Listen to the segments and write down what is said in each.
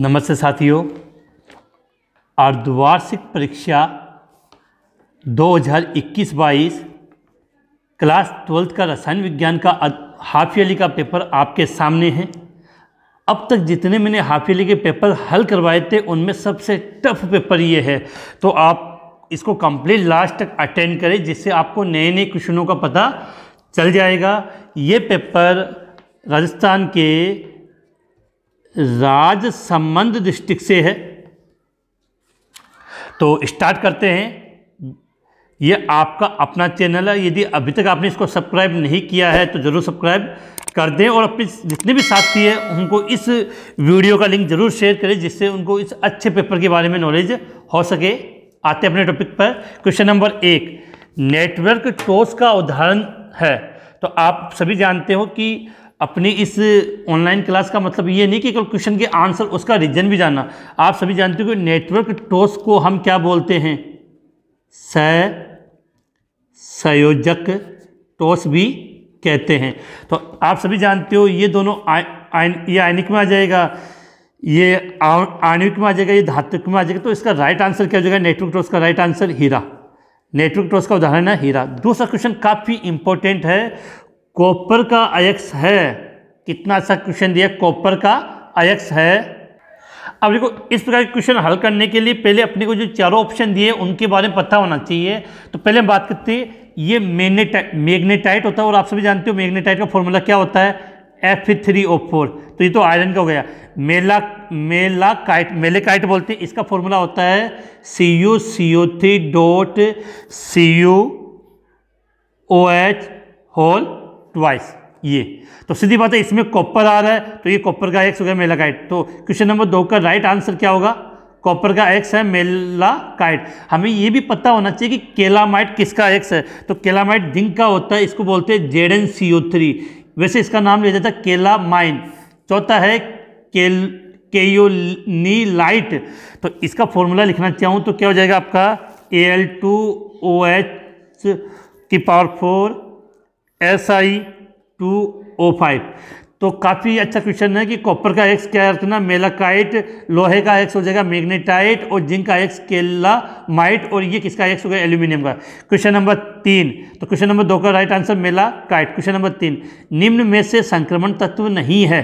नमस्ते साथियों अर्धवार्षिक परीक्षा 2021-22 क्लास ट्वेल्थ का रसायन विज्ञान का हाफ ईयरली का पेपर आपके सामने है अब तक जितने मैंने हाफ ईयरली के पेपर हल करवाए थे उनमें सबसे टफ पेपर ये है तो आप इसको कंप्लीट लास्ट तक अटेंड करें जिससे आपको नए नए क्वेश्चनों का पता चल जाएगा ये पेपर राजस्थान के राज संबंध दृष्टि से है तो स्टार्ट करते हैं ये आपका अपना चैनल है यदि अभी तक आपने इसको सब्सक्राइब नहीं किया है तो ज़रूर सब्सक्राइब कर दें और अपने जितने भी साथी हैं उनको इस वीडियो का लिंक ज़रूर शेयर करें जिससे उनको इस अच्छे पेपर के बारे में नॉलेज हो सके आते अपने टॉपिक पर क्वेश्चन नंबर एक नेटवर्क टोस का उदाहरण है तो आप सभी जानते हो कि अपनी इस ऑनलाइन क्लास का मतलब ये नहीं कि केवल क्वेश्चन के आंसर उसका रीजन भी जानना आप सभी जानते हो कि नेटवर्क टोस को हम क्या बोलते हैं स संयोजक टोस भी कहते हैं तो आप सभी जानते हो ये दोनों आ, आ, ये आयनिक में आ जाएगा ये आणविक में आ जाएगा ये धात्विक में आ जाएगा तो इसका राइट आंसर क्या हो जाएगा नेटवर्क टोस का राइट आंसर हीरा नेटवर्क टोस का उदाहरण है हीरा दूसरा क्वेश्चन काफ़ी इंपॉर्टेंट है कॉपर का अयक्स है कितना अच्छा क्वेश्चन दिया कॉपर का अयक्स है अब देखो इस प्रकार के क्वेश्चन हल करने के लिए पहले अपने को जो चारों ऑप्शन दिए उनके बारे में पता होना चाहिए तो पहले हम बात करते हैं ये मैग्नेटाइट मैग्नेटाइट होता है और आप सभी जानते हो मैग्नेटाइट का फॉर्मूला क्या होता है एफ थ्री ओ फोर तो ये तो आयरन का हो गया मेला मेला काइट मेले काइट बोलते हैं इसका फॉर्मूला होता है C U C U three dot C U O H whole twice ये तो सीधी बात है इसमें कॉपर आ रहा है तो ये कॉपर का एक्स हो गया मेलाकाइट तो क्वेश्चन नंबर दो का राइट आंसर क्या होगा कॉपर का एक्स है मेला काइट हमें ये भी पता होना चाहिए कि केलामाइट किसका एक्स है तो केलामाइट जिंक का होता है इसको बोलते हैं Z N C O three वैसे इसका नाम लिया जाता है केलामाइन चौथा है केल लाइट तो इसका फॉर्मूला लिखना चाहूँ तो क्या हो जाएगा आपका A L two O H की power four S I two O five तो काफ़ी अच्छा क्वेश्चन है कि कॉपर का एक्स क्या रखना मेलाकाइट लोहे का एक्स हो जाएगा मैग्नेटाइट और जिंक का एक्स केला माइट और ये किसका एक्स हो गया एल्यूमिनियम का क्वेश्चन नंबर तीन तो क्वेश्चन नंबर दो का right answer malachite question number तीन निम्न में से संक्रमण तत्व नहीं है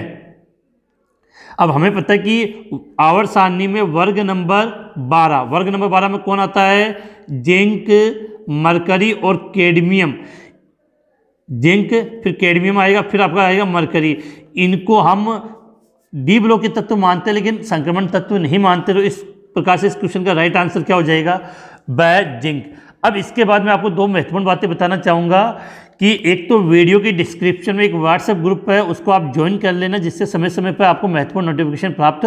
अब हमें पता है कि आवर सारणी में वर्ग नंबर बारह वर्ग नंबर बारह में कौन आता है जिंक मरकरी और केडमियम जिंक फिर कैडमियम आएगा फिर आपका आएगा मरकरी इनको हम डी ब्लॉक के तत्व मानते हैं लेकिन संक्रमण तत्व नहीं मानते तो इस प्रकार से इस क्वेश्चन का राइट आंसर क्या हो जाएगा बै जिंक अब इसके बाद मैं आपको दो महत्वपूर्ण बातें बताना चाहूँगा कि एक तो वीडियो की डिस्क्रिप्शन में एक व्हाट्सएप ग्रुप है उसको आप ज्वाइन कर लेना जिससे समय समय पर आपको महत्वपूर्ण नोटिफिकेशन प्राप्त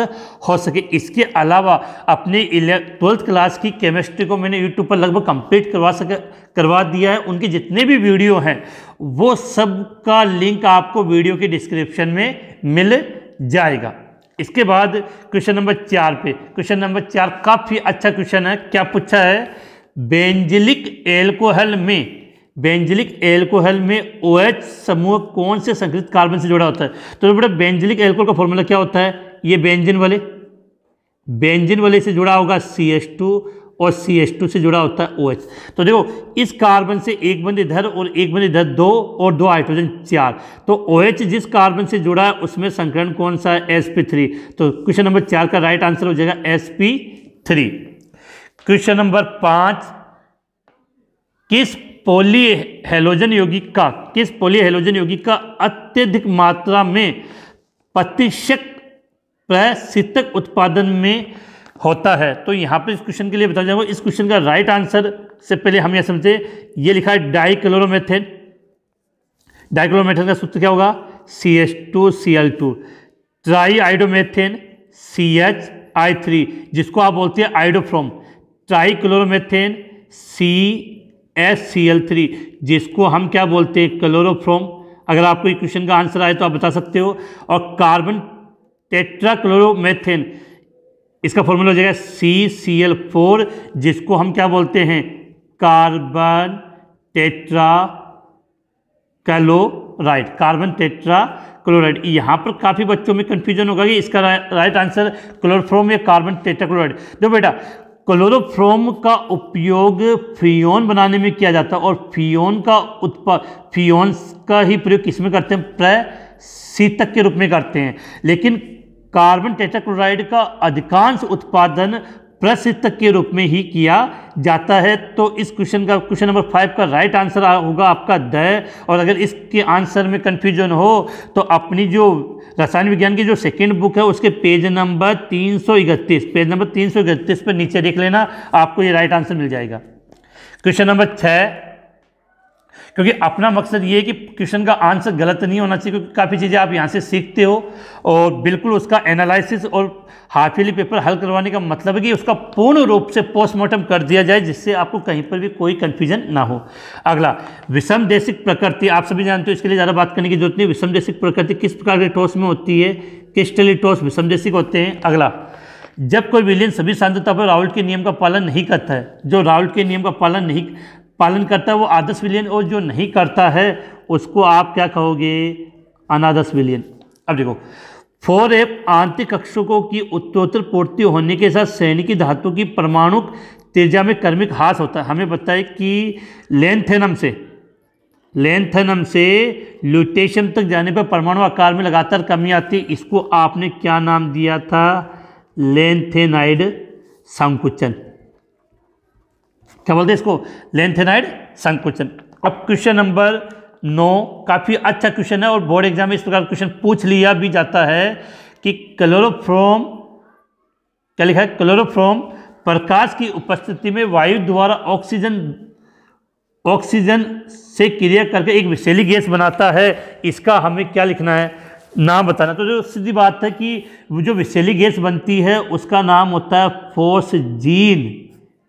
हो सके इसके अलावा अपनी ट्वेल्थ क्लास की केमिस्ट्री को मैंने यूट्यूब पर लगभग कंप्लीट करवा सके करवा दिया है उनके जितने भी वीडियो हैं वो सब का लिंक आपको वीडियो के डिस्क्रिप्शन में मिल जाएगा इसके बाद क्वेश्चन नंबर चार पे क्वेश्चन नंबर चार काफ़ी अच्छा क्वेश्चन है क्या पूछा है बेंजिलिक एल्कोहल में बेंजिलिक एल्कोहल में ओ OH समूह कौन से संकृत कार्बन से जुड़ा होता है तो बेटा बेंजिलिक एल्कोहल का फॉर्मूला क्या होता है ये बेंजिन वाले बेंजिन वाले से जुड़ा होगा सी एस टू और सी एस टू से जुड़ा होता है ओ OH. तो देखो इस कार्बन से एक बंद इधर और एक बंद इधर दो और दो हाइड्रोजन चार तो ओ OH जिस कार्बन से जुड़ा है उसमें संकरण कौन सा है एस पी थ्री तो क्वेश्चन नंबर चार का राइट आंसर हो जाएगा S P three question number पाँच किस पोली हेलोजन यौगिक का किस पोली हेलोजन यौगिक का अत्यधिक मात्रा में प्रतिशत प्रशितक उत्पादन में होता है तो यहाँ पर इस क्वेश्चन के लिए बता जाऊंगा इस क्वेश्चन का राइट आंसर से पहले हम यह समझे ये लिखा है डाइक्लोरोमेथेन डाइक्लोरोमेथेन का सूत्र क्या होगा C H two C L two tri iodomethane C H I three जिसको आप बोलते हैं iodoform tri chloromethane C S C L three जिसको हम क्या बोलते हैं क्लोरोफ्रोम अगर आपको ये क्वेश्चन का आंसर आए तो आप बता सकते हो और कार्बन टेट्रा क्लोरोमेथेन इसका फॉर्मूला हो जाएगा सी सी एल फोर जिसको हम क्या बोलते हैं carbon tetra chloride carbon tetra chloride यहाँ पर काफ़ी बच्चों में कन्फ्यूजन होगा कि इसका राइट आंसर क्लोरोफ्रोम या कार्बन टेट्राक्लोराइड देखो बेटा क्लोरोफ्रोम का उपयोग फियोन बनाने में किया जाता है और फियोन का उत्पा फियोन का ही प्रयोग किसमें करते हैं प्रशीतक के रूप में करते हैं लेकिन कार्बन टेट्राक्लोराइड का अधिकांश उत्पादन प्रशीतक के रूप में ही किया जाता है तो इस क्वेश्चन का क्वेश्चन नंबर फाइव का राइट आंसर होगा आपका द और अगर इसके आंसर में कन्फ्यूजन हो तो अपनी जो रसायन विज्ञान की जो सेकेंड बुक है उसके पेज नंबर तीन पेज नंबर तीन पर नीचे देख लेना आपको ये राइट आंसर मिल जाएगा क्वेश्चन नंबर छः क्योंकि अपना मकसद ये है कि क्वेश्चन का आंसर गलत नहीं होना चाहिए क्योंकि काफ़ी चीज़ें आप यहाँ से सीखते हो और बिल्कुल उसका एनालिसिस और हाफिली पेपर हल करवाने का मतलब है कि उसका पूर्ण रूप से पोस्टमार्टम कर दिया जाए जिससे आपको कहीं पर भी कोई कन्फ्यूजन ना हो अगला विषम देशिक प्रकृति आप सभी जानते हो इसके लिए ज़्यादा बात करने की जरूरत नहीं विषम देशिक प्रकृति किस प्रकार के ठोस में होती है क्रिस्टली ठोस विषम देशिक होते हैं अगला जब कोई विलियन सभी सांद्रता पर राहुल के नियम का पालन नहीं करता है जो राहुल के नियम का पालन नहीं पालन करता है वो आदर्श विलियन और जो नहीं करता है उसको आप क्या कहोगे अनादर्श विलियन अब देखो फोर एफ आंतरिक कक्षकों की उत्तरोत्तर पूर्ति होने के साथ श्रेणी की धातु की परमाणु तेजा में कर्मिक हास होता है हमें बताए कि लेंथेनम से लेंथेनम से ल्यूटेशन तक जाने पर परमाणु आकार में लगातार कमी आती है इसको आपने क्या नाम दिया था लेंथेनाइड संकुचन क्या बोलते हैं इसको लेंथेनाइड संकुचन अब क्वेश्चन नंबर नौ काफ़ी अच्छा क्वेश्चन है और बोर्ड एग्जाम में इस प्रकार क्वेश्चन पूछ लिया भी जाता है कि क्लोरोफ्रोम क्या लिखा है क्लोरोफ्रोम प्रकाश की उपस्थिति में वायु द्वारा ऑक्सीजन ऑक्सीजन से क्रिया करके एक विशेली गैस बनाता है इसका हमें क्या लिखना है नाम बताना तो जो सीधी बात है कि जो विशेली गैस बनती है उसका नाम होता है फोसजीन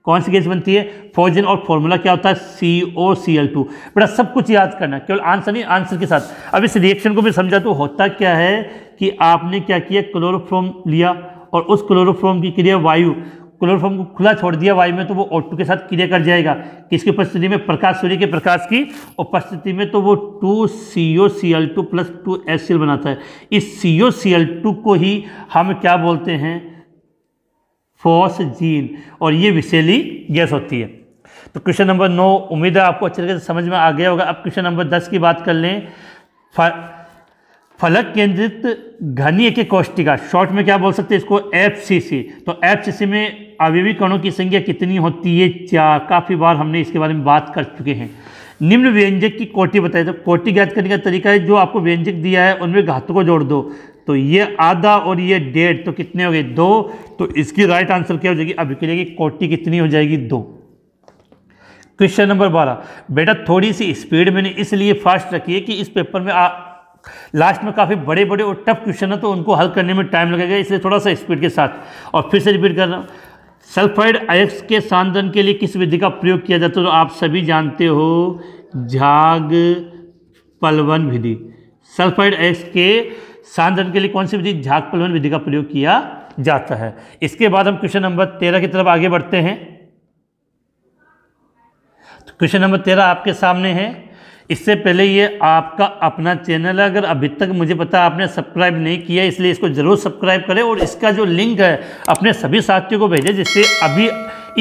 कौन सी गैस बनती है फोजन और फॉर्मूला क्या होता है सी ओ सी एल टू बेटा सब कुछ याद करना केवल आंसर नहीं आंसर के साथ अब इस रिएक्शन को मैं समझा तो होता क्या है कि आपने क्या किया क्लोरोफ्रोम लिया और उस क्लोरोफ्रोम की क्रिया वायु क्लोरोफॉर्म को खुला छोड़ दिया वायु में तो वो ओ के साथ क्रिया कर जाएगा किसकी उपस्थिति में प्रकाश सूर्य के प्रकाश की उपस्थिति में तो वो two C O C L two plus two S C L बनाता है इस सी ओ सी एल टू को ही हम क्या बोलते हैं जीन और ये विषैली गैस होती है तो क्वेश्चन नंबर नौ उम्मीद है आपको अच्छे तरीके से समझ में आ गया होगा अब क्वेश्चन नंबर दस की बात कर लें फलक केंद्रित घनी के कोष्टिका शॉर्ट में क्या बोल सकते हैं इसको एफ सी सी तो एफ सी में अवयवी कणों की संख्या कितनी होती है चार काफ़ी बार हमने इसके बारे में बात कर चुके हैं निम्न व्यंजक की कोटि बताए तो कोटि ज्ञात करने का तरीका है जो आपको व्यंजक दिया है उनमें घातों को जोड़ दो तो ये आधा और ये डेढ़ तो कितने हो गए दो तो इसकी राइट आंसर क्या हो जाएगी अब लिए कोटी कितनी हो जाएगी दो क्वेश्चन नंबर बारह बेटा थोड़ी सी स्पीड मैंने इसलिए फास्ट रखी है कि इस पेपर में आ लास्ट में काफ़ी बड़े बड़े और टफ क्वेश्चन है तो उनको हल करने में टाइम लगेगा इसलिए थोड़ा सा स्पीड के साथ और फिर से रिपीट कर रहा हूँ सल्फाइड आयक्स के सांद्रन के लिए किस विधि का प्रयोग किया जाता है तो आप सभी जानते हो झाग पलवन विधि सल्फाइड आयक्स के सांद्रण के लिए कौन सी विधि झाक पलवन विधि का प्रयोग किया जाता है इसके बाद हम क्वेश्चन नंबर तेरह की तरफ आगे बढ़ते हैं तो क्वेश्चन नंबर तेरह आपके सामने है इससे पहले ये आपका अपना चैनल है अगर अभी तक मुझे पता आपने सब्सक्राइब नहीं किया इसलिए इसको ज़रूर सब्सक्राइब करें और इसका जो लिंक है अपने सभी साथियों को भेजें जिससे अभी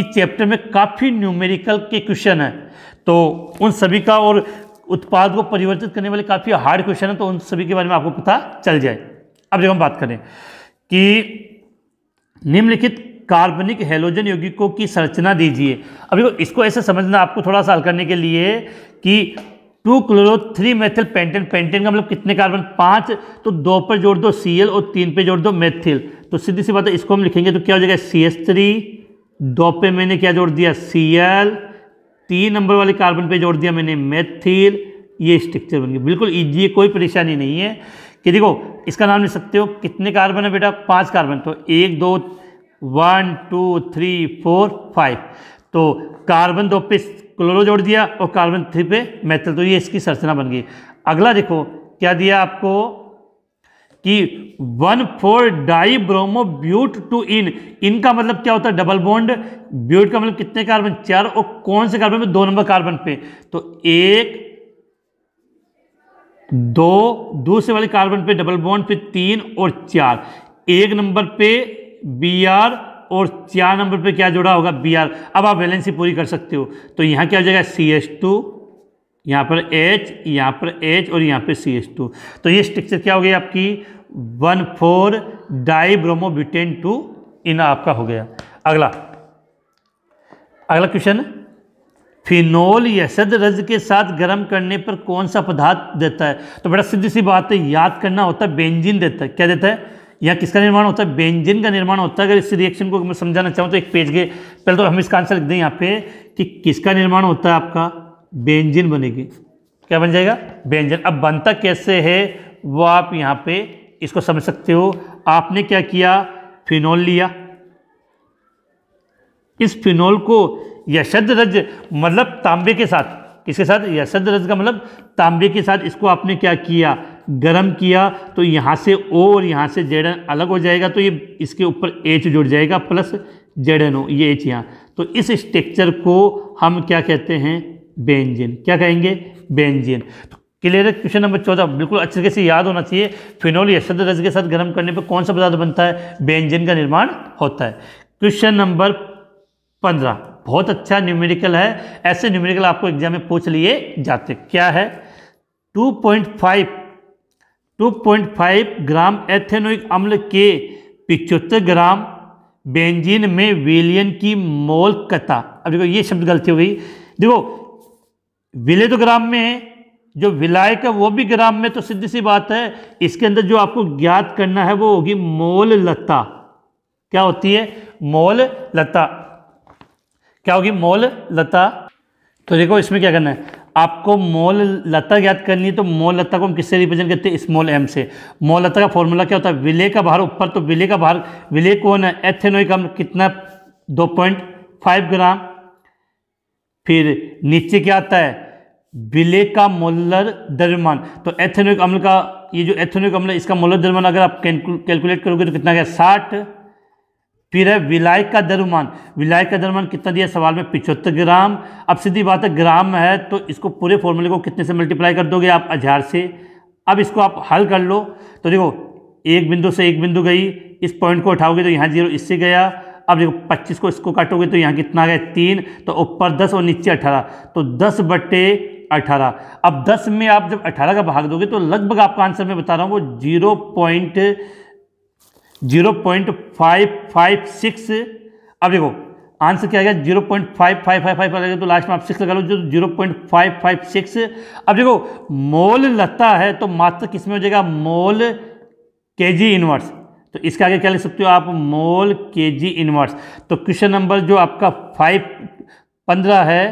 इस चैप्टर में काफ़ी न्यूमेरिकल के क्वेश्चन हैं तो उन सभी का और उत्पाद को परिवर्तित करने वाले काफ़ी हार्ड क्वेश्चन है तो उन सभी के बारे में आपको पता चल जाए अब जब हम बात करें कि निम्नलिखित कार्बनिक हेलोजन यौगिकों की संरचना दीजिए अब इसको ऐसे समझना आपको थोड़ा सा हल करने के लिए कि two chloro three methyl pentane pentane का मतलब कितने कार्बन पाँच तो दो पर जोड़ दो सी और तीन पे जोड़ दो मेथिल तो सीधी सी बात है इसको हम लिखेंगे तो क्या हो जाएगा सी एस थ्री दो पे मैंने क्या जोड़ दिया सी एल तीन नंबर वाले कार्बन पे जोड़ दिया मैंने मेथिल ये स्ट्रक्चर बन गया बिल्कुल ईजी कोई परेशानी नहीं है कि देखो इसका नाम ले सकते हो कितने कार्बन है बेटा पाँच कार्बन तो एक दो one two three four five तो कार्बन दो पे क्लोरो जोड़ दिया और कार्बन थ्री पे मेथिल तो ये इसकी संरचना बन गई अगला देखो क्या दिया आपको कि one four di bromo but two ene इनका मतलब क्या होता है डबल बॉन्ड ब्यूट का मतलब कितने कार्बन चार और कौन से कार्बन पे दो नंबर कार्बन पे तो एक दो दूसरे वाले कार्बन पे डबल बॉन्ड फिर तीन और चार एक नंबर पे बी आर और चार नंबर पे क्या जोड़ा होगा बी आर अब आप वैलेंसी पूरी कर सकते हो तो यहां क्या हो जाएगा सी एस टू यहाँ पर H यहाँ पर H और यहाँ पे सी एच टू तो ये स्ट्रक्चर क्या हो गया आपकी one four dibromobutane two ene आपका हो गया अगला अगला क्वेश्चन फिनोल सद रज के साथ गर्म करने पर कौन सा पदार्थ देता है तो बड़ा सीधी सी बात है याद करना होता है बेंजिन देता है क्या देता है यहाँ किसका निर्माण होता है बेंजिन का निर्माण होता है अगर इस रिएक्शन को मैं समझाना चाहूँ तो एक पेज के पहले तो हम इसका आंसर लिख दें यहाँ पे कि किसका निर्माण होता है आपका बेंजिन बनेगी क्या बन जाएगा बेंजिन अब बनता कैसे है वो आप यहाँ पे इसको समझ सकते हो आपने क्या किया फिनोल लिया इस फिनोल को यशद रज मतलब तांबे के साथ किसके साथ यशद रज का मतलब तांबे के साथ इसको आपने क्या किया गर्म किया तो यहाँ से ओ और यहाँ से जेडन अलग हो जाएगा तो ये इसके ऊपर एच जुड़ जाएगा प्लस जेडन ओ ये एच यहाँ तो इस स्ट्रक्चर को हम क्या कहते हैं बेंजिन क्या कहेंगे बेंजिन तो क्लियर है क्वेश्चन नंबर चौदह बिल्कुल अच्छे तरीके से याद होना चाहिए फिनोल या शब्द रस के साथ गर्म करने पर कौन सा पदार्थ बनता है बेंजिन का निर्माण होता है क्वेश्चन नंबर पंद्रह बहुत अच्छा न्यूमेरिकल है ऐसे न्यूमेरिकल आपको एग्जाम में पूछ लिए जाते क्या है पॉइंट फाइव ग्राम एथेनोइक अम्ल के पिचहत्तर ग्राम बेंजीन में विलियन की मोल कता अब देखो ये शब्द गलती हो गई देखो विलय तो ग्राम में है जो विलायक है वो भी ग्राम में तो सीधी सी बात है इसके अंदर जो आपको ज्ञात करना है वो होगी मोल लता क्या होती है मोल लता क्या होगी मोल लता तो देखो इसमें क्या करना है आपको मोल लता ज्ञात करनी है तो मोल लता को हम किससे रिप्रेजेंट करते हैं स्मॉल एम से मोल लता का फॉर्मूला क्या होता है विले का भार ऊपर तो विले का भार विले कौन है एथेनोइक अम्ल कितना दो पॉइंट फाइव ग्राम फिर नीचे क्या आता है विलय का मोलर दरमान तो एथेनिक अम्ल का ये जो एथेनिक अम्ल है इसका मोलर दरमान अगर आप कैलकुलेट करोगे तो कितना गया साठ फिर है विलाय का दरमान विलाय का दरमान कितना दिया सवाल में पिछहत्तर ग्राम अब सीधी बात है ग्राम है तो इसको पूरे फॉर्मूले को कितने से मल्टीप्लाई कर दोगे आप हजार से अब इसको आप हल कर लो तो देखो एक बिंदु से एक बिंदु गई इस पॉइंट को उठाओगे तो यहाँ जीरो इससे गया अब देखो पच्चीस को इसको काटोगे तो यहाँ कितना गया तीन तो ऊपर दस और नीचे अठारह तो दस बटे अठारह अब दस में आप जब अठारह का भाग दोगे तो लगभग आपका आंसर मैं बता रहा हूँ वो zero point zero point five five six अब देखो आंसर क्या गया zero point five five five five लगेगा तो लास्ट में आप सिक्स लगा लो जो zero point five five six अब देखो मोल लता है तो मात्र किस में हो जाएगा मोल के जी इनवर्स तो इसके आगे क्या लिख सकते हो आप मोल के जी इनवर्स तो क्वेश्चन नंबर जो आपका फाइव पंद्रह है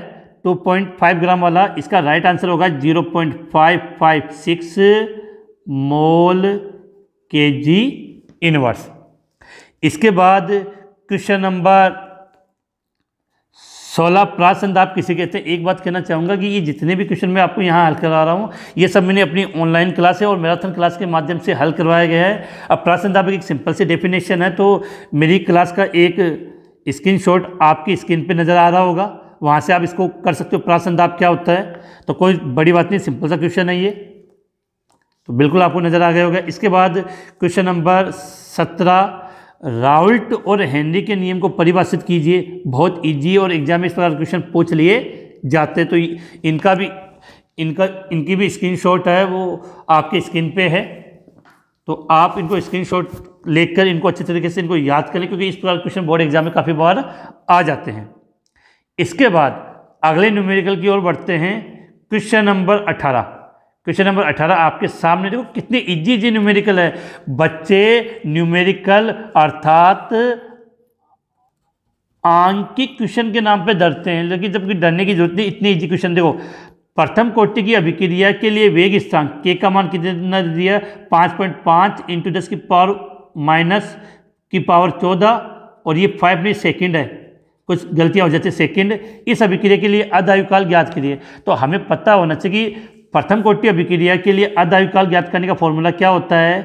2.5 ग्राम वाला इसका राइट आंसर होगा 0.556 मोल के जी इनवर्स इसके बाद क्वेश्चन नंबर सोलह प्रासंद आप किसी कहते हैं एक बात कहना चाहूँगा कि ये जितने भी क्वेश्चन मैं आपको यहाँ हल करा रहा हूँ ये सब मैंने अपनी ऑनलाइन क्लास है और मैराथन क्लास के माध्यम से हल करवाया गया है अब प्रासंद आप एक सिंपल सी डेफिनेशन है तो मेरी क्लास का एक स्क्रीनशॉट आपकी स्क्रीन पे नज़र आ रहा होगा वहाँ से आप इसको कर सकते हो प्रासंदाप क्या होता है तो कोई बड़ी बात नहीं सिंपल सा क्वेश्चन है ये तो बिल्कुल आपको नज़र आ गया होगा इसके बाद क्वेश्चन नंबर सत्रह राउल्ट और हेनरी के नियम को परिभाषित कीजिए बहुत इजी और एग्जाम में इस प्रकार क्वेश्चन पूछ लिए जाते तो इनका भी इनका इनकी भी स्क्रीन है वो आपके स्क्रीन पर है तो आप इनको स्क्रीन लेकर इनको अच्छे तरीके से इनको याद करें क्योंकि इस प्रकार क्वेश्चन बोर्ड एग्जाम में काफ़ी बार आ जाते हैं इसके बाद अगले न्यूमेरिकल की ओर बढ़ते हैं क्वेश्चन नंबर अठारह क्वेश्चन नंबर अठारह आपके सामने देखो कितने इजी इजी न्यूमेरिकल है बच्चे न्यूमेरिकल अर्थात आंकिक क्वेश्चन के नाम पे डरते हैं लेकिन जबकि डरने की जरूरत नहीं इतने इजी क्वेश्चन देखो प्रथम कोटि की अभिक्रिया के लिए वेग स्थान के का मान कितना दिया पाँच पॉइंट पाँच इंटू दस की पावर माइनस की पावर चौदह और ये फाइव मिनट सेकेंड है कुछ गलतियाँ हो जाती है सेकेंड इस अभिक्रिया के लिए अधायुकाल ज्ञात करिए तो हमें पता होना चाहिए कि प्रथम कोटि अभिक्रिया के लिए अधायुकाल ज्ञात करने का फॉर्मूला क्या होता है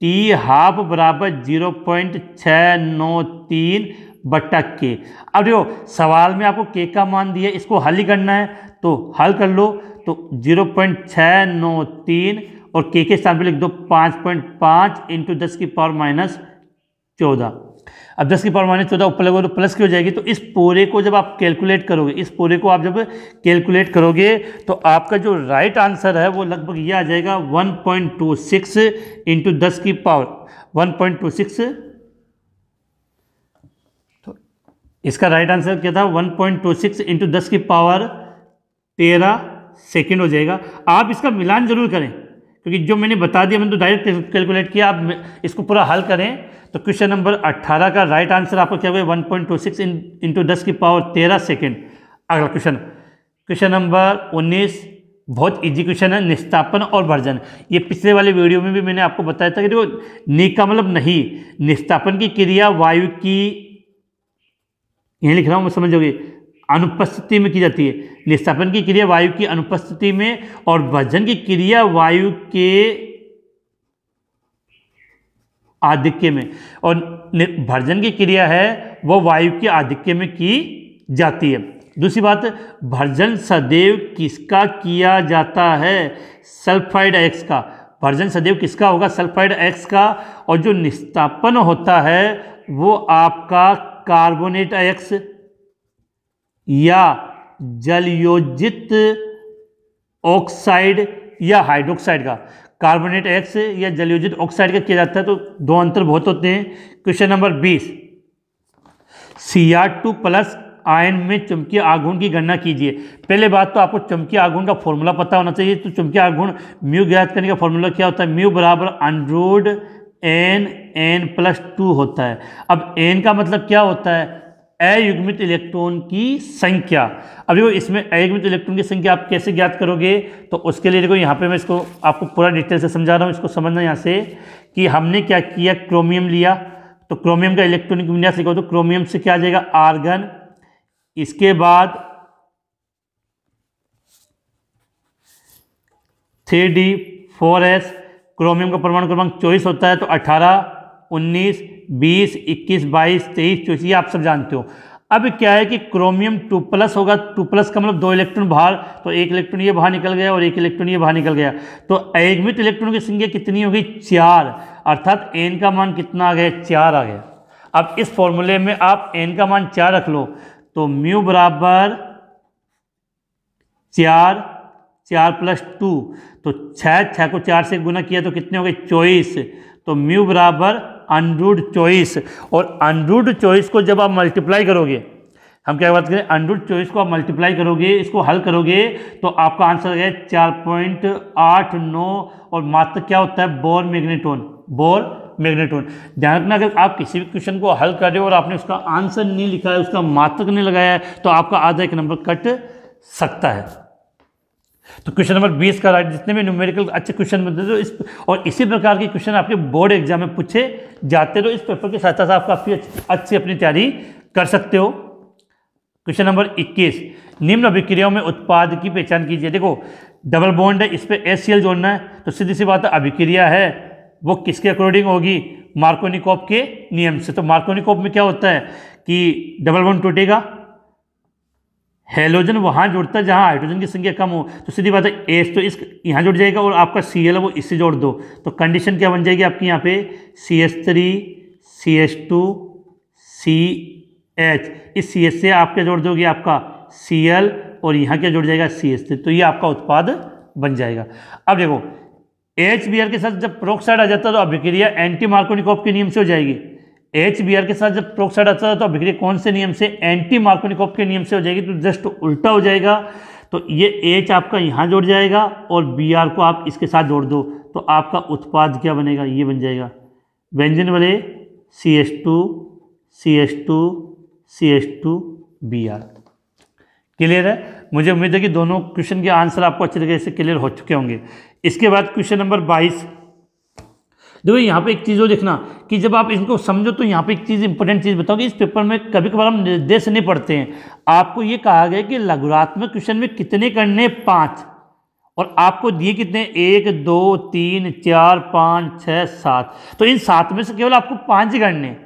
टी हाफ बराबर जीरो पॉइंट छः नौ तीन बट्टा के अब देखो सवाल में आपको के का मान दिया इसको हल ही करना है तो हल कर लो तो जीरो पॉइंट छः नौ तीन और के के स्थान पर लिख दो पाँच पॉइंट पाँच इंटू दस की पावर माइनस चौदह अब दस की पावर माइनस चौदह ऊपर लगोगे तो प्लस की हो जाएगी तो इस पूरे को जब आप कैलकुलेट करोगे इस पूरे को आप जब कैलकुलेट करोगे तो आपका जो राइट आंसर है वो लगभग ये आ जाएगा one point two six into दस की power one point two six तो इसका राइट आंसर क्या था one point two six into दस की पावर तेरह सेकेंड हो जाएगा आप इसका मिलान जरूर करें क्योंकि जो मैंने बता दिया मैंने तो डायरेक्ट कैलकुलेट किया आप इसको पूरा हल करें तो क्वेश्चन नंबर 18 का राइट आंसर आपको क्या हुआ one point two six in into दस की पावर तेरह सेकेंड अगला क्वेश्चन क्वेश्चन नंबर उन्नीस बहुत इजी क्वेश्चन है निस्तापन और वर्जन ये पिछले वाले वीडियो में भी मैंने आपको बताया था कि देखो नी का मतलब नहीं निस्तापन की क्रिया वायु की यहीं लिख रहा हूँ समझोगे अनुपस्थिति में की जाती है निस्तापन की क्रिया वायु की अनुपस्थिति में और भजन की क्रिया वायु के आधिक्य में और भर्जन की क्रिया है वह वायु के आधिक्य में की जाती है दूसरी बात भर्जन सदैव किसका किया जाता है सल्फाइड एक्स का भर्जन सदैव किसका होगा सल्फाइड एक्स का और जो निस्तापन होता है वो आपका कार्बोनेट एक्स या जलयोजित ऑक्साइड या हाइड्रोक्साइड का कार्बोनेट एक्स या जलयोजित ऑक्साइड का किया जाता है तो दो अंतर बहुत होते हैं क्वेश्चन नंबर बीस C R two plus ion में चुमकी आगुण की गणना कीजिए पहले बात तो आपको चुमकी आगुण का फॉर्मूला पता होना चाहिए तो चुमकी आगुण म्यू ज्ञात करने का फॉर्मूला क्या होता है म्यू बराबर under root N N plus two होता है अब एन का मतलब क्या होता है अयुग्मित इलेक्ट्रॉन की संख्या अब देखो इसमें अयुग्मित इलेक्ट्रॉन की संख्या आप कैसे ज्ञात करोगे तो उसके लिए देखो यहाँ पे मैं इसको आपको पूरा डिटेल से समझा रहा हूँ इसको समझना यहाँ से कि हमने क्या किया क्रोमियम लिया तो क्रोमियम का इलेक्ट्रॉनिक विन्यास लिखा तो क्रोमियम से क्या आ जाएगा आर्गन इसके बाद three D four S chromium का परमाणु क्रमांक चौबीस होता है तो अठारह उन्नीस बीस इक्कीस बाईस तेईस चौबीस ये आप सब जानते हो अब क्या है कि क्रोमियम टू प्लस होगा टू प्लस का मतलब दो इलेक्ट्रॉन बाहर तो एक इलेक्ट्रॉन ये बाहर निकल गया और एक इलेक्ट्रॉन ये बाहर निकल गया तो एग्मित इलेक्ट्रॉन की संख्या कितनी होगी चार अर्थात एन का मान कितना आ गया चार आ गया अब इस फॉर्मूले में आप एन का मान चार रख लो तो म्यू बराबर चार चार प्लस टू तो छः छः को चार से गुना किया तो कितने हो गए चौबीस तो म्यू बराबर अनरूड चॉइस और अनरूड चॉइस को जब आप मल्टीप्लाई करोगे हम क्या बात करें अनरूड चॉइस को आप मल्टीप्लाई करोगे इसको हल करोगे तो आपका आंसर है चार पॉइंट आठ नौ और मात्र क्या होता है बोर मैग्नेटोन बोर मैग्नेटोन ध्यान रखना अगर आप किसी भी क्वेश्चन को हल कर रहे हो और आपने उसका आंसर नहीं लिखा है उसका मात्र नहीं लगाया है तो आपका आधा एक नंबर कट सकता है तो क्वेश्चन नंबर बीस का राइट जितने भी न्यूमेरिकल अच्छे क्वेश्चन बनते तो इस और इसी प्रकार के क्वेश्चन आपके बोर्ड एग्जाम में पूछे जाते तो इस पेपर के साथ साथ आप काफ़ी अच्छी अपनी तैयारी कर सकते हो क्वेश्चन नंबर 21 निम्न अभिक्रियाओं में उत्पाद की पहचान कीजिए देखो डबल बॉन्ड है इस पर एस जोड़ना है तो सीधी सी बात है अभिक्रिया है वो किसके अकॉर्डिंग होगी मार्कोनिकॉप के नियम से तो मार्कोनिकॉप में क्या होता है कि डबल बॉन्ड टूटेगा हेलोजन वहाँ जुड़ता है जहाँ हाइड्रोजन की संख्या कम हो तो सीधी बात है एस तो इस यहाँ जुड़ जाएगा और आपका सी एल है वो इससे जोड़ दो तो कंडीशन क्या बन जाएगी आपकी यहाँ पे C S three C S two C H इस सी एस से आप क्या जोड़ दोगे आपका सी एल और यहाँ क्या जुड़ जाएगा सी एस थ्री तो ये आपका उत्पाद बन जाएगा अब देखो एच बी आर के साथ जब प्रोक्साइड आ जाता है तो अभिक्रिया एंटी मार्कोनिकॉप के नियम से हो जाएगी एच बी आर के साथ जब प्रोक्साइड आता है तो अभिक्रिया कौन से नियम से एंटी मार्कोनिकॉप के नियम से हो जाएगी तो जस्ट उल्टा हो जाएगा तो ये एच आपका यहाँ जोड़ जाएगा और बी आर को आप इसके साथ जोड़ दो तो आपका उत्पाद क्या बनेगा ये बन जाएगा व्यंजन वाले C S two C S two C S two B R clear है मुझे उम्मीद है कि दोनों क्वेश्चन के आंसर आपको अच्छी तरीके से क्लियर हो चुके होंगे इसके बाद क्वेश्चन नंबर बाईस देखो यहाँ पे एक चीज़ हो देखना कि जब आप इनको समझो तो यहाँ पे एक चीज़ इंपॉर्टेंट चीज़ बताओ कि इस पेपर में कभी कभार हम निर्देश नहीं पढ़ते हैं आपको ये कहा गया कि लघुरात्मक क्वेश्चन में कितने करने पाँच और आपको दिए कितने एक दो तीन चार पाँच छः सात तो इन सात में से केवल आपको पाँच ही करने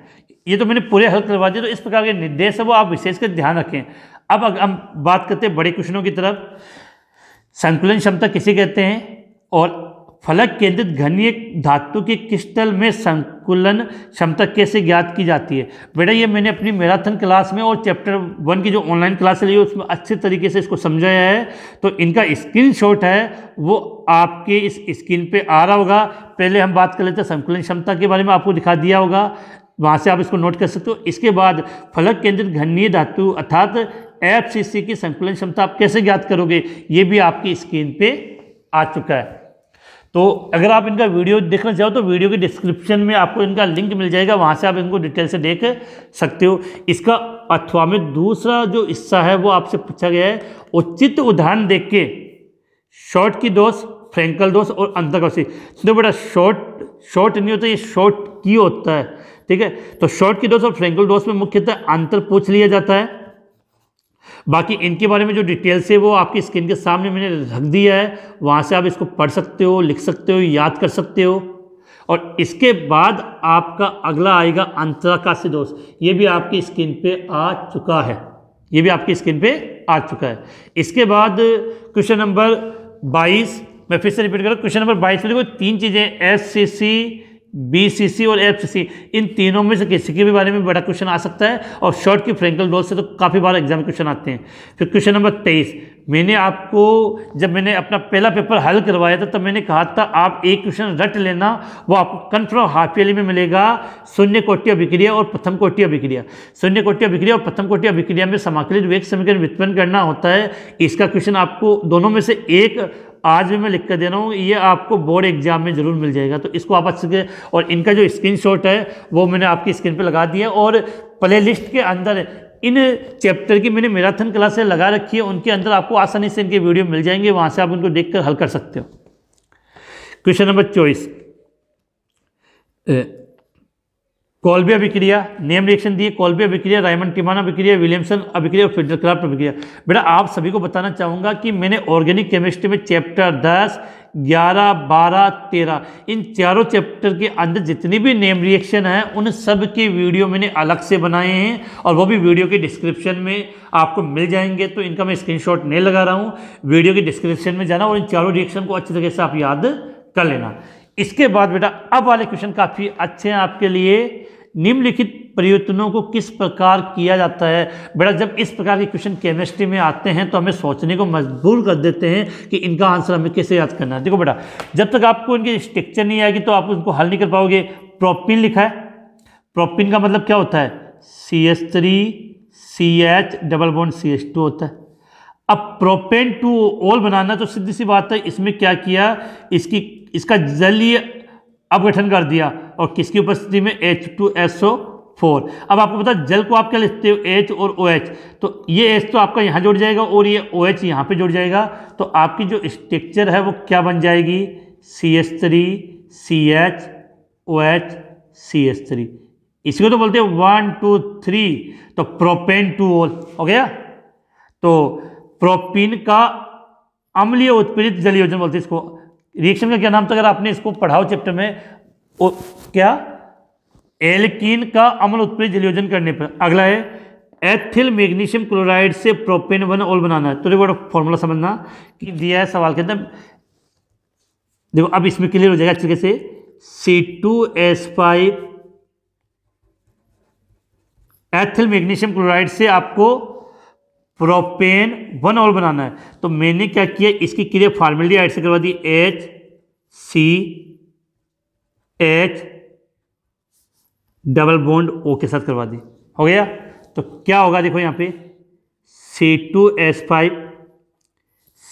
ये तो मैंने पूरे हल करवा दिए तो इस प्रकार के निर्देश है वो आप विशेष कर ध्यान रखें अब हम बात करते हैं बड़े क्वेश्चनों की तरफ संकुलन क्षमता किसे कहते हैं और फलक केंद्रित घनीय धातु के क्रिस्टल में संकुलन क्षमता कैसे ज्ञात की जाती है बेटा ये मैंने अपनी मैराथन क्लास में और चैप्टर वन की जो ऑनलाइन क्लास ली है उसमें अच्छे तरीके से इसको समझाया है तो इनका स्क्रीन शॉट है वो आपके इस स्क्रीन पे आ रहा होगा पहले हम बात कर लेते हैं संकुलन क्षमता के बारे में आपको दिखा दिया होगा वहाँ से आप इसको नोट कर सकते हो इसके बाद फलक केंद्रित घनीय धातु अर्थात एफ की संकुलन क्षमता आप कैसे ज्ञात करोगे ये भी आपकी स्क्रीन पर आ चुका है तो अगर आप इनका वीडियो देखना चाहो तो वीडियो के डिस्क्रिप्शन में आपको इनका लिंक मिल जाएगा वहाँ से आप इनको डिटेल से देख सकते हो इसका अथवा में दूसरा जो हिस्सा है वो आपसे पूछा गया है उचित उदाहरण देख के शॉर्ट की दोष फ्रेंकल दोष और अंतर का तो बेटा शॉर्ट शॉर्ट नहीं होता ये शॉर्ट की होता है ठीक है तो शॉर्ट की दोष और फ्रेंकल दोष में मुख्यतः अंतर पूछ लिया जाता है बाकी इनके बारे में जो डिटेल्स है वो आपकी स्क्रीन के सामने मैंने रख दिया है वहाँ से आप इसको पढ़ सकते हो लिख सकते हो याद कर सकते हो और इसके बाद आपका अगला आएगा अंतराकाशी दोष ये भी आपकी स्क्रीन पे आ चुका है ये भी आपकी स्क्रीन पे आ चुका है इसके बाद क्वेश्चन नंबर 22 मैं फिर से रिपीट कर रहा हूँ क्वेश्चन नंबर 22 में देखो तीन चीज़ें एस सी सी बीसीसी और एफसीसी इन तीनों में से किसी के भी बारे में बड़ा क्वेश्चन आ सकता है और शॉर्ट की फ्रेंकल डोज से तो काफ़ी बार एग्जाम क्वेश्चन आते हैं फिर क्वेश्चन नंबर तेईस मैंने आपको जब मैंने अपना पहला पेपर हल करवाया था तब मैंने कहा था आप एक क्वेश्चन रट लेना वो आपको कन्फर्म हाफ ईयरली में मिलेगा शून्य कोटिया अभिक्रिया और प्रथम कोटि अभिक्रिया शून्य कोटिया अभिक्रिया और प्रथम कोटिया अभिक्रिया में समाकलित वेग समीकरण वितरण करना होता है इसका क्वेश्चन आपको दोनों में से एक आज भी मैं लिख कर दे रहा हूँ ये आपको बोर्ड एग्जाम में ज़रूर मिल जाएगा तो इसको आप अच्छे से और इनका जो शॉट है वो मैंने आपकी स्क्रीन पर लगा दिया और प्ले लिस्ट के अंदर इन चैप्टर की मैंने मैराथन क्लासें लगा रखी है उनके अंदर आपको आसानी से इनके वीडियो मिल जाएंगे वहाँ से आप उनको देख कर हल कर सकते हो क्वेश्चन नंबर चौबीस कॉल्बिया अभिक्रिया नेम रिएक्शन दिए कॉल्बिया अभिक्रिया रायमन टिमाना अभिक्रिया विलियमसन अभिक्रिया और क्राफ्ट अभिक्रिया बेटा आप सभी को बताना चाहूँगा कि मैंने ऑर्गेनिक केमिस्ट्री में चैप्टर दस ग्यारह बारह तेरह इन चारों चैप्टर के अंदर जितनी भी नेम रिएक्शन है उन सब के वीडियो मैंने अलग से बनाए हैं और वो भी वीडियो के डिस्क्रिप्शन में आपको मिल जाएंगे तो इनका मैं स्क्रीनशॉट नहीं लगा रहा हूँ वीडियो के डिस्क्रिप्शन में जाना और इन चारों रिएक्शन को अच्छी तरीके से आप याद कर लेना इसके बाद बेटा अब वाले क्वेश्चन काफ़ी अच्छे हैं आपके लिए निम्नलिखित परिवर्तनों को किस प्रकार किया जाता है बेटा जब इस प्रकार के क्वेश्चन केमिस्ट्री में आते हैं तो हमें सोचने को मजबूर कर देते हैं कि इनका आंसर हमें कैसे याद करना है देखो बेटा जब तक आपको इनकी स्ट्रक्चर नहीं आएगी तो आप उनको हल नहीं कर पाओगे प्रोपिन लिखा है प्रोपिन का मतलब क्या होता है C S three C H double one C H two होता है अब प्रोपेन टू ओल बनाना तो सीधी सी बात है इसमें क्या किया इसकी इसका जलीय अपगठन कर दिया और किसकी उपस्थिति में H two S O four अब आपको पता जल को आप क्या लिखते हो एच और ओ एच तो ये एच तो आपका यहाँ जुड़ जाएगा और ये ओ एच यहाँ पर जुड़ जाएगा तो आपकी जो स्ट्रक्चर है वो क्या बन जाएगी C H three C H O H C H three इसको तो बोलते हैं वन टू थ्री तो प्रोपेन टू ओल हो गया तो प्रोपिन का अम्लीय उत्पीड़ित जलयोजन बोलते हैं इसको रिएक्शन का क्या नाम था अगर आपने इसको पढ़ाओ चैप्टर में ओ, क्या एल्कीन का अम्ल उत्प्रेत जलयोजन करने पर अगला है एथिल मैग्नीशियम क्लोराइड से प्रोपेन वन ऑल बनाना है तो देखो फॉर्मूला समझना कि दिया है सवाल के अंदर देखो अब इसमें क्लियर हो जाएगा अच्छे तरीके से C two S five ethyl magnesium chloride से आपको प्रोपेन वन और बनाना है तो मैंने क्या किया इसकी क्रिया फार्मेलिटी ऐड से करवा दी H C H double bond O के साथ करवा दी हो गया तो क्या होगा देखो यहाँ पे C two S five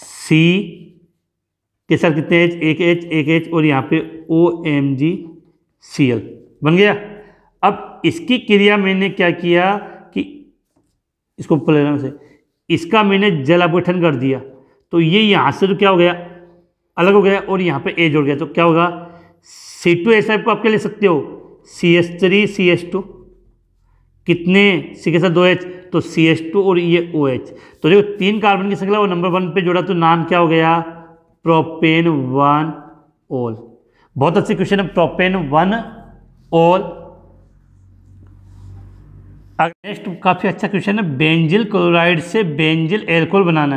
C के साथ कितने एच एक एच एक एच और यहाँ पे O M G C L बन गया अब इसकी क्रिया मैंने क्या किया कि इसको प्लेन से इसका मैंने जल अपगठन कर दिया तो ये यहाँ से तो क्या हो गया अलग हो गया और यहाँ पे ए जुड़ गया तो क्या होगा सी टू एस को आप क्या ले सकते हो C S three C S two कितने सी के साथ दो एच तो सी एस टू और ये ओ एच तो देखो तीन कार्बन की संख्या वो नंबर वन पे जोड़ा तो नाम क्या हो गया प्रोपेन वन ओल बहुत अच्छे क्वेश्चन है प्रोपेन वन ओल नेक्स्ट काफ़ी अच्छा क्वेश्चन है बेंजिल क्लोराइड से बेंजिल एल्कोल बनाना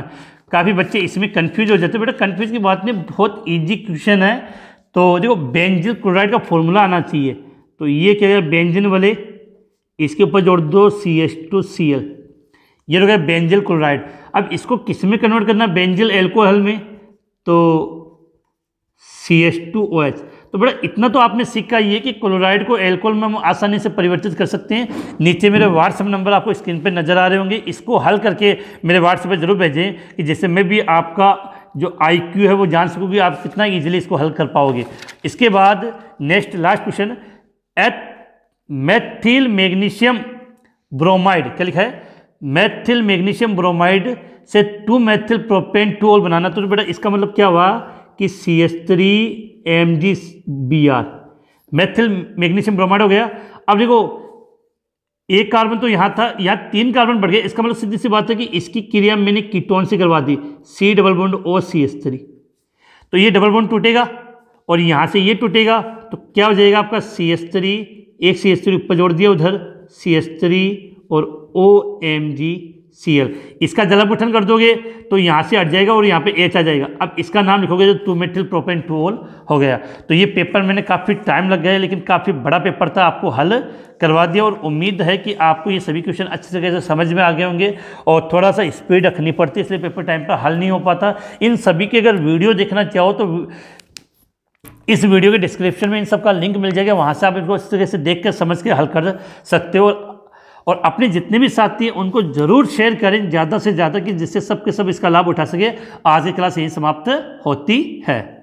काफ़ी बच्चे इसमें कन्फ्यूज हो जाते हैं बेटा कन्फ्यूज की बात नहीं बहुत ईजी क्वेश्चन है तो देखो बेंजिल क्लोराइड का फॉर्मूला आना चाहिए तो ये क्या गया बेंजिन वाले इसके ऊपर जोड़ दो C S two C L ये हो गया बेंजिल क्लोराइड अब इसको किस में कन्वर्ट करना बेंजिल एल्कोहल में तो C S two O H तो बेटा इतना तो आपने सीखा है कि क्लोराइड को एल्कोल में हम आसानी से परिवर्तित कर सकते हैं नीचे मेरे व्हाट्सअप नंबर आपको स्क्रीन पर नज़र आ रहे होंगे इसको हल करके मेरे व्हाट्सएप पर जरूर भेजें कि जैसे मैं भी आपका जो आई है वो जान सकूँगी आप कितना ईजिली इसको हल कर पाओगे इसके बाद नेक्स्ट लास्ट क्वेश्चन एथ मैथिल मैग्नीशियम ब्रोमाइड क्या लिखा है मैथिल मैग्नीशियम ब्रोमाइड से two methyl propane two ol बनाना तो बेटा इसका मतलब क्या हुआ कि C S three M G B R methyl magnesium bromide हो गया अब देखो एक कार्बन तो यहाँ था यहाँ तीन कार्बन बढ़ गए इसका मतलब सीधी सी बात है कि इसकी क्रिया मैंने कीटोन से करवा दी C double bond O C S three तो ये डबल बॉन्ड टूटेगा और यहाँ से ये टूटेगा तो क्या हो जाएगा आपका सी एस थ्री एक सी एस थ्री ऊपर जोड़ दिया उधर सी एस थ्री और O M G C L इसका जल गठन कर दोगे तो यहाँ से हट जाएगा और यहाँ पे एच आ जाएगा अब इसका नाम लिखोगे तो टू मेटिल प्रोपेन टू ओल हो गया तो ये पेपर मैंने काफ़ी टाइम लग गया लेकिन काफ़ी बड़ा पेपर था आपको हल करवा दिया और उम्मीद है कि आपको ये सभी क्वेश्चन अच्छी तरीके से समझ में आ गए होंगे और थोड़ा सा स्पीड रखनी पड़ती है इसलिए पेपर टाइम पर हल नहीं हो पाता इन सभी के अगर वीडियो देखना चाहो तो इस वीडियो के डिस्क्रिप्शन में इन सबका लिंक मिल जाएगा वहाँ से आप इनको इस तरीके से देख कर समझ के हल कर सकते हो और अपने जितने भी साथी हैं उनको ज़रूर शेयर करें ज़्यादा से ज़्यादा कि जिससे सबके सब इसका लाभ उठा सके आज की क्लास यहीं समाप्त होती है